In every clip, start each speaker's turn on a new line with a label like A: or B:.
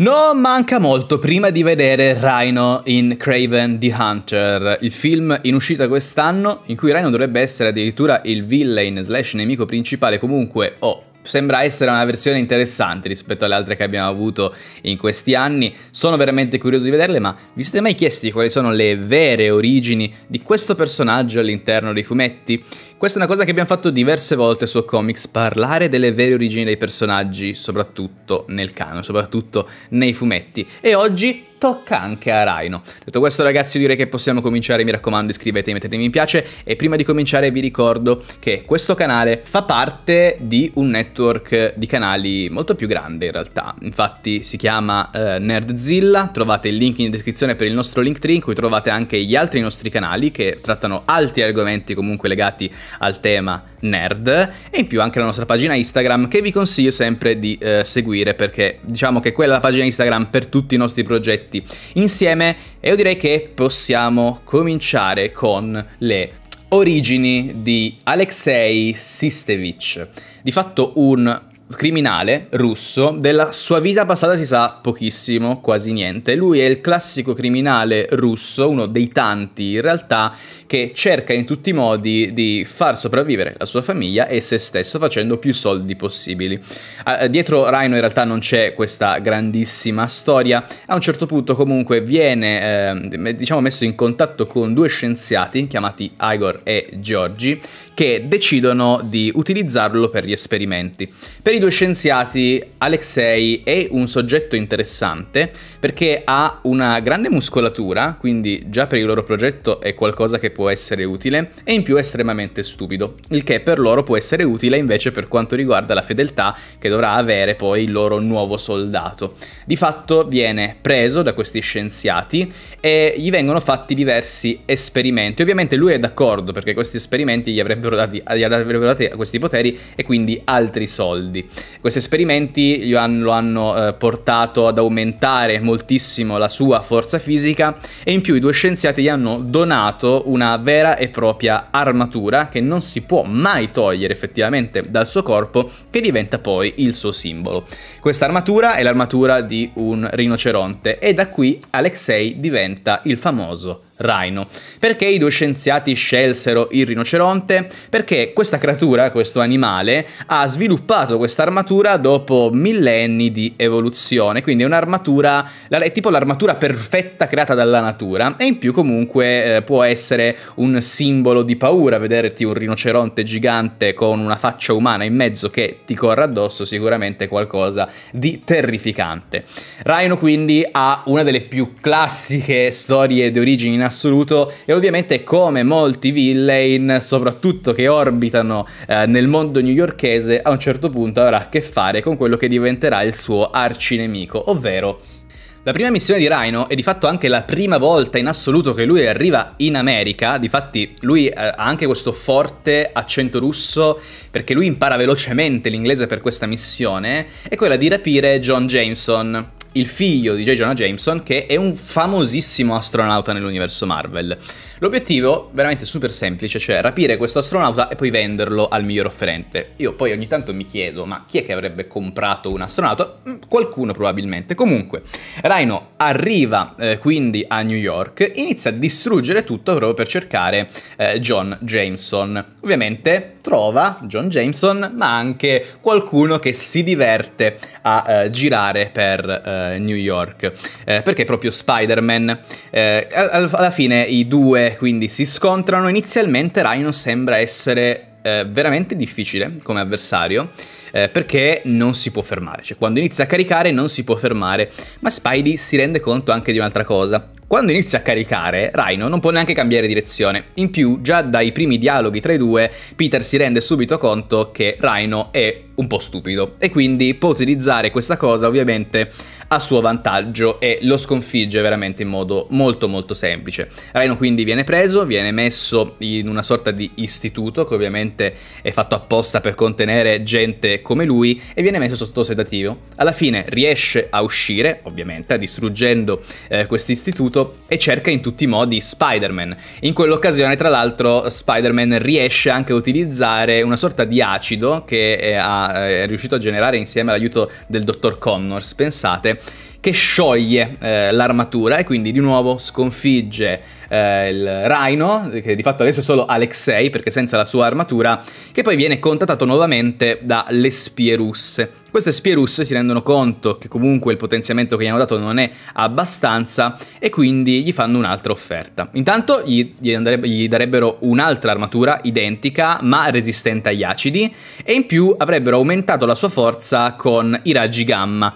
A: Non manca molto prima di vedere Rhino in Craven the Hunter, il film in uscita quest'anno in cui Rhino dovrebbe essere addirittura il villain slash nemico principale comunque o oh, sembra essere una versione interessante rispetto alle altre che abbiamo avuto in questi anni. Sono veramente curioso di vederle, ma vi siete mai chiesti quali sono le vere origini di questo personaggio all'interno dei fumetti? Questa è una cosa che abbiamo fatto diverse volte su Comics, parlare delle vere origini dei personaggi, soprattutto nel cano, soprattutto nei fumetti. E oggi tocca anche a Rhino. Detto questo ragazzi io direi che possiamo cominciare, mi raccomando iscrivetevi, mettetemi mi piace e prima di cominciare vi ricordo che questo canale fa parte di un network di canali molto più grande in realtà, infatti si chiama eh, Nerdzilla, trovate il link in descrizione per il nostro Linktree in cui trovate anche gli altri nostri canali che trattano altri argomenti comunque legati al tema nerd e in più anche la nostra pagina Instagram che vi consiglio sempre di eh, seguire perché diciamo che quella è la pagina Instagram per tutti i nostri progetti aspetti insieme e io direi che possiamo cominciare con le origini di Alexei Sistevich, di fatto un criminale russo, della sua vita passata si sa pochissimo, quasi niente. Lui è il classico criminale russo, uno dei tanti in realtà, che cerca in tutti i modi di far sopravvivere la sua famiglia e se stesso facendo più soldi possibili. Eh, dietro Rhino in realtà non c'è questa grandissima storia, a un certo punto comunque viene eh, diciamo messo in contatto con due scienziati chiamati Igor e Giorgi che decidono di utilizzarlo per gli esperimenti. Per i due scienziati Alexei è un soggetto interessante perché ha una grande muscolatura, quindi già per il loro progetto è qualcosa che può essere utile, e in più è estremamente stupido, il che per loro può essere utile invece per quanto riguarda la fedeltà che dovrà avere poi il loro nuovo soldato. Di fatto viene preso da questi scienziati e gli vengono fatti diversi esperimenti. Ovviamente lui è d'accordo perché questi esperimenti gli avrebbero avrebbero, dati, avrebbero dati questi poteri e quindi altri soldi. Questi esperimenti hanno, lo hanno eh, portato ad aumentare moltissimo la sua forza fisica e in più i due scienziati gli hanno donato una vera e propria armatura che non si può mai togliere effettivamente dal suo corpo che diventa poi il suo simbolo. Questa armatura è l'armatura di un rinoceronte e da qui Alexei diventa il famoso Rhino. Perché i due scienziati scelsero il rinoceronte? Perché questa creatura, questo animale, ha sviluppato questa armatura dopo millenni di evoluzione, quindi è un'armatura, è tipo l'armatura perfetta creata dalla natura e in più comunque eh, può essere un simbolo di paura vederti un rinoceronte gigante con una faccia umana in mezzo che ti corre addosso, sicuramente qualcosa di terrificante. Rhino quindi ha una delle più classiche storie di origine in assoluto e ovviamente come molti villain, soprattutto che orbitano eh, nel mondo newyorchese, a un certo punto avrà a che fare con quello che diventerà il suo arcinemico, ovvero la prima missione di Rhino è di fatto anche la prima volta in assoluto che lui arriva in America, difatti lui eh, ha anche questo forte accento russo perché lui impara velocemente l'inglese per questa missione, è quella di rapire John Jameson, il figlio di J. Jonah Jameson, che è un famosissimo astronauta nell'universo Marvel. L'obiettivo, veramente super semplice, cioè rapire questo astronauta e poi venderlo al miglior offerente. Io poi ogni tanto mi chiedo, ma chi è che avrebbe comprato un astronauta? Mm, qualcuno probabilmente. Comunque, Rhino arriva eh, quindi a New York, inizia a distruggere tutto proprio per cercare eh, John Jameson. Ovviamente trova John Jameson, ma anche qualcuno che si diverte a eh, girare per eh, eh, New York, eh, perché proprio Spider-Man. Eh, alla fine i due quindi si scontrano, inizialmente Rhino sembra essere eh, veramente difficile come avversario, eh, perché non si può fermare, cioè quando inizia a caricare non si può fermare, ma Spidey si rende conto anche di un'altra cosa, quando inizia a caricare, Rhino non può neanche cambiare direzione. In più, già dai primi dialoghi tra i due, Peter si rende subito conto che Rhino è un po' stupido e quindi può utilizzare questa cosa ovviamente a suo vantaggio e lo sconfigge veramente in modo molto molto semplice. Rhino quindi viene preso, viene messo in una sorta di istituto che ovviamente è fatto apposta per contenere gente come lui e viene messo sotto sedativo. Alla fine riesce a uscire, ovviamente, distruggendo eh, questo istituto tutto e cerca in tutti i modi Spider-Man. In quell'occasione, tra l'altro, Spider-Man riesce anche a utilizzare una sorta di acido che è, eh, eh, è riuscito a generare insieme all'aiuto del dottor Connors, pensate, che scioglie eh, l'armatura e quindi di nuovo sconfigge eh, il Rhino, che di fatto adesso è solo Alexei perché senza la sua armatura, che poi viene contattato nuovamente dalle spie russe. Queste spie russe si rendono conto che comunque il potenziamento che gli hanno dato non è abbastanza e quindi gli fanno un'altra offerta. Intanto gli, gli, andrebbe, gli darebbero un'altra armatura identica ma resistente agli acidi e in più avrebbero aumentato la sua forza con i raggi gamma.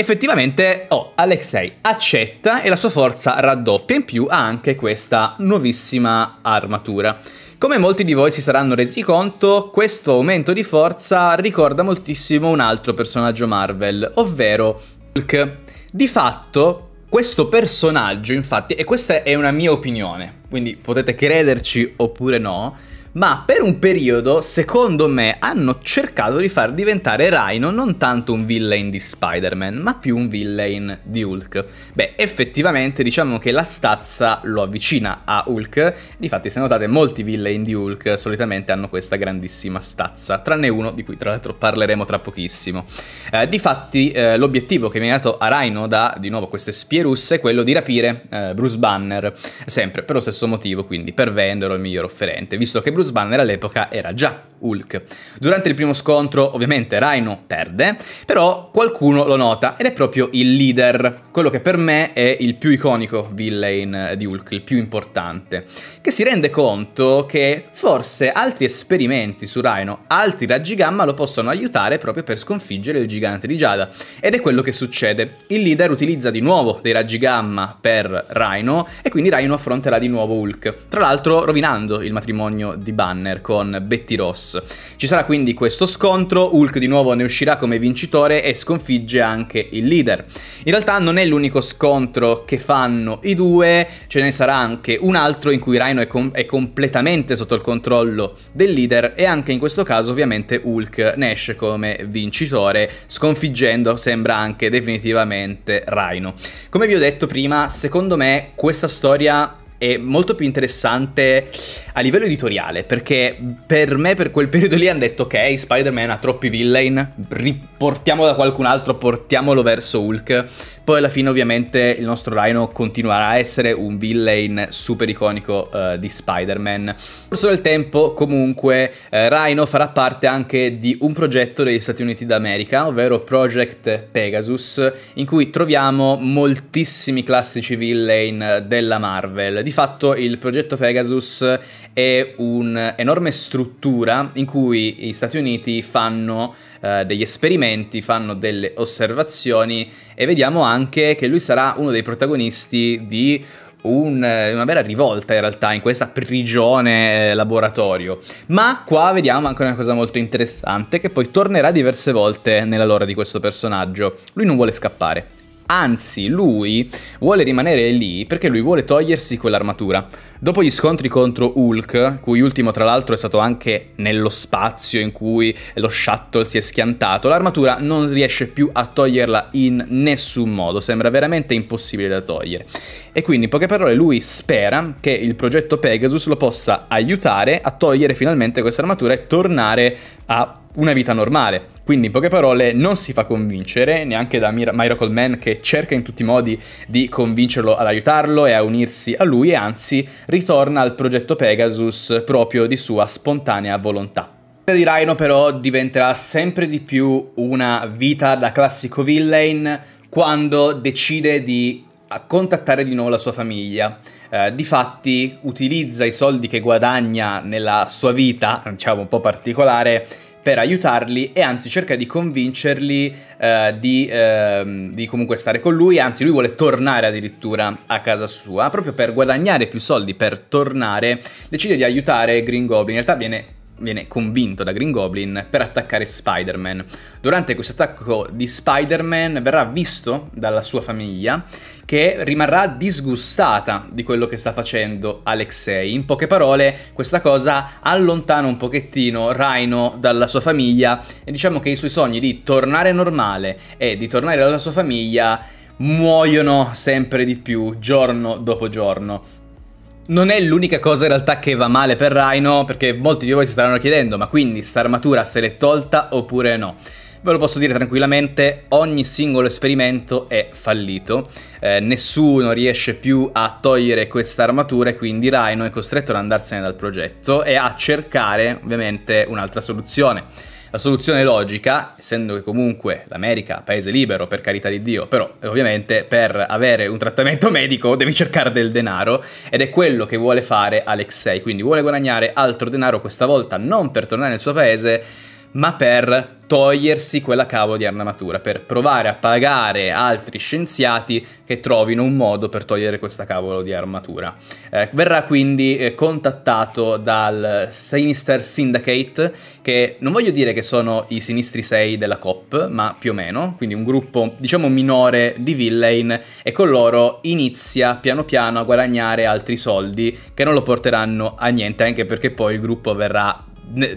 A: Effettivamente, oh, Alexei accetta e la sua forza raddoppia, in più ha anche questa nuovissima armatura. Come molti di voi si saranno resi conto, questo aumento di forza ricorda moltissimo un altro personaggio Marvel, ovvero Hulk. Di fatto, questo personaggio, infatti, e questa è una mia opinione, quindi potete crederci oppure no, ma per un periodo, secondo me, hanno cercato di far diventare Rhino non tanto un villain di Spider-Man, ma più un villain di Hulk. Beh, effettivamente diciamo che la stazza lo avvicina a Hulk, difatti se notate molti villain di Hulk solitamente hanno questa grandissima stazza, tranne uno di cui tra l'altro parleremo tra pochissimo. Eh, difatti eh, l'obiettivo che viene dato a Rhino da, di nuovo, queste spie russe è quello di rapire eh, Bruce Banner, sempre per lo stesso motivo, quindi per venderlo al miglior offerente, visto che Bruce Bruce Banner all'epoca era già Hulk. Durante il primo scontro ovviamente Rhino perde, però qualcuno lo nota ed è proprio il leader, quello che per me è il più iconico villain di Hulk, il più importante, che si rende conto che forse altri esperimenti su Rhino, altri raggi gamma lo possono aiutare proprio per sconfiggere il gigante di Giada. Ed è quello che succede. Il leader utilizza di nuovo dei raggi gamma per Rhino e quindi Rhino affronterà di nuovo Hulk, tra l'altro rovinando il matrimonio di tutti banner con Betty Ross. Ci sarà quindi questo scontro, Hulk di nuovo ne uscirà come vincitore e sconfigge anche il leader. In realtà non è l'unico scontro che fanno i due, ce ne sarà anche un altro in cui Rhino è, com è completamente sotto il controllo del leader e anche in questo caso ovviamente Hulk ne esce come vincitore, sconfiggendo sembra anche definitivamente Rhino. Come vi ho detto prima, secondo me questa storia è molto più interessante a livello editoriale, perché per me per quel periodo lì hanno detto ok, Spider-Man ha troppi villain, riportiamolo da qualcun altro, portiamolo verso Hulk. Poi alla fine ovviamente il nostro Rhino continuerà a essere un villain super iconico uh, di Spider-Man. Nel corso del tempo comunque uh, Rhino farà parte anche di un progetto degli Stati Uniti d'America, ovvero Project Pegasus, in cui troviamo moltissimi classici villain della Marvel di fatto il progetto Pegasus è un'enorme struttura in cui gli Stati Uniti fanno eh, degli esperimenti, fanno delle osservazioni e vediamo anche che lui sarà uno dei protagonisti di un, eh, una vera rivolta in realtà in questa prigione eh, laboratorio. Ma qua vediamo anche una cosa molto interessante che poi tornerà diverse volte nella lore di questo personaggio. Lui non vuole scappare. Anzi, lui vuole rimanere lì perché lui vuole togliersi quell'armatura. Dopo gli scontri contro Hulk, cui ultimo tra l'altro è stato anche nello spazio in cui lo shuttle si è schiantato, l'armatura non riesce più a toglierla in nessun modo, sembra veramente impossibile da togliere. E quindi, in poche parole, lui spera che il progetto Pegasus lo possa aiutare a togliere finalmente questa armatura e tornare a una vita normale, quindi in poche parole non si fa convincere neanche da Mir- Miracle Man che cerca in tutti i modi di convincerlo ad aiutarlo e a unirsi a lui e anzi ritorna al progetto Pegasus proprio di sua spontanea volontà La vita di Rhino però diventerà sempre di più una vita da classico villain quando decide di contattare di nuovo la sua famiglia. Eh, difatti utilizza i soldi che guadagna nella sua vita, diciamo un po' particolare, per aiutarli e anzi cerca di convincerli eh, di, eh, di, comunque stare con lui, anzi lui vuole tornare addirittura a casa sua, proprio per guadagnare più soldi, per tornare, decide di aiutare Green Goblin, in realtà viene viene convinto da Green Goblin per attaccare Spider-Man. Durante questo attacco di Spider-Man verrà visto dalla sua famiglia che rimarrà disgustata di quello che sta facendo Alexei. In poche parole, questa cosa allontana un pochettino Rhino dalla sua famiglia e diciamo che i suoi sogni di tornare normale e di tornare alla sua famiglia muoiono sempre di più giorno dopo giorno. Non è l'unica cosa in realtà che va male per Rhino, perché molti di voi si staranno chiedendo, ma quindi sta armatura se l'è tolta oppure no? Ve lo posso dire tranquillamente, ogni singolo esperimento è fallito, eh, nessuno riesce più a togliere questa armatura e quindi Rhino è costretto ad andarsene dal progetto e a cercare ovviamente un'altra soluzione. La soluzione logica, essendo che comunque l'America, paese libero per carità di Dio, però eh, ovviamente per avere un trattamento medico devi cercare del denaro ed è quello che vuole fare Alexei, quindi vuole guadagnare altro denaro questa volta non per tornare nel suo paese, ma per togliersi quella cavo di armatura, per provare a pagare altri scienziati che trovino un modo per togliere questa cavolo di armatura. Eh, verrà quindi eh, contattato dal Sinister Syndicate, che non voglio dire che sono i sinistri 6 della COP, ma più o meno, quindi un gruppo diciamo minore di villain, e con loro inizia piano piano a guadagnare altri soldi che non lo porteranno a niente, anche perché poi il gruppo verrà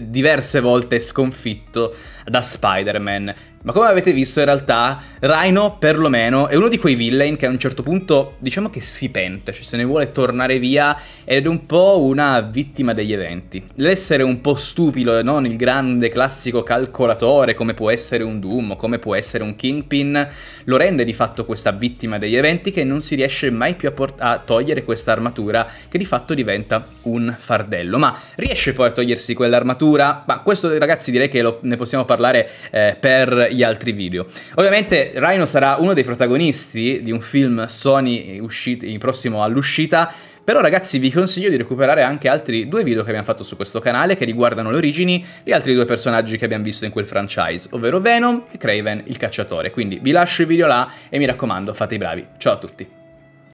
A: diverse volte sconfitto da Spider-Man ma come avete visto in realtà Rhino perlomeno è uno di quei villain che a un certo punto diciamo che si pente, cioè se ne vuole tornare via ed è un po' una vittima degli eventi. L'essere un po' stupido e non il grande classico calcolatore come può essere un Doom come può essere un Kingpin lo rende di fatto questa vittima degli eventi che non si riesce mai più a, a togliere questa armatura che di fatto diventa un fardello. Ma riesce poi a togliersi quell'armatura? Ma questo ragazzi direi che lo, ne possiamo parlare eh, per gli altri video. Ovviamente Rhino sarà uno dei protagonisti di un film Sony usciti, prossimo all'uscita, però ragazzi vi consiglio di recuperare anche altri due video che abbiamo fatto su questo canale che riguardano le origini di altri due personaggi che abbiamo visto in quel franchise, ovvero Venom e Craven il cacciatore. Quindi vi lascio il video là e mi raccomando fate i bravi. Ciao a tutti!